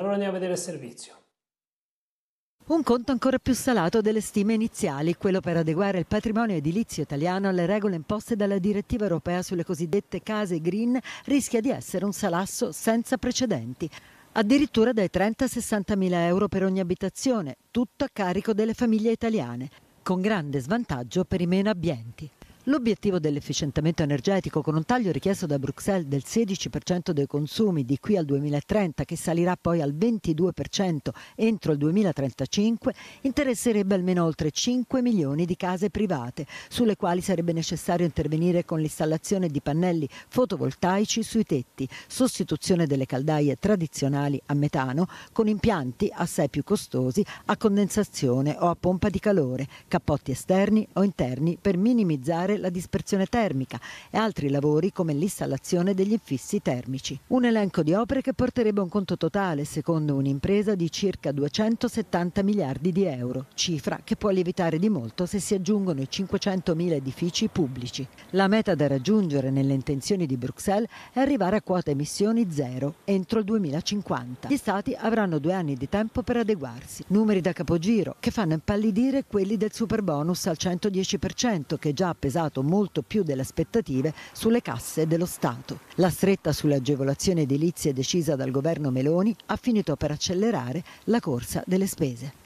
Allora andiamo a vedere il servizio. Un conto ancora più salato delle stime iniziali, quello per adeguare il patrimonio edilizio italiano alle regole imposte dalla direttiva europea sulle cosiddette case green, rischia di essere un salasso senza precedenti. Addirittura dai 30 a 60 mila euro per ogni abitazione, tutto a carico delle famiglie italiane, con grande svantaggio per i meno abbienti. L'obiettivo dell'efficientamento energetico con un taglio richiesto da Bruxelles del 16% dei consumi di qui al 2030, che salirà poi al 22% entro il 2035, interesserebbe almeno oltre 5 milioni di case private, sulle quali sarebbe necessario intervenire con l'installazione di pannelli fotovoltaici sui tetti, sostituzione delle caldaie tradizionali a metano con impianti assai più costosi a condensazione o a pompa di calore, cappotti esterni o interni per minimizzare evitare la dispersione termica e altri lavori come l'installazione degli infissi termici. Un elenco di opere che porterebbe un conto totale, secondo un'impresa, di circa 270 miliardi di euro, cifra che può lievitare di molto se si aggiungono i 500.000 edifici pubblici. La meta da raggiungere nelle intenzioni di Bruxelles è arrivare a quota emissioni zero entro il 2050. Gli stati avranno due anni di tempo per adeguarsi. Numeri da capogiro che fanno impallidire quelli del super bonus al 110% che già pesava pesato molto più delle aspettative sulle casse dello Stato. La stretta sulle agevolazioni edilizie decisa dal governo Meloni ha finito per accelerare la corsa delle spese.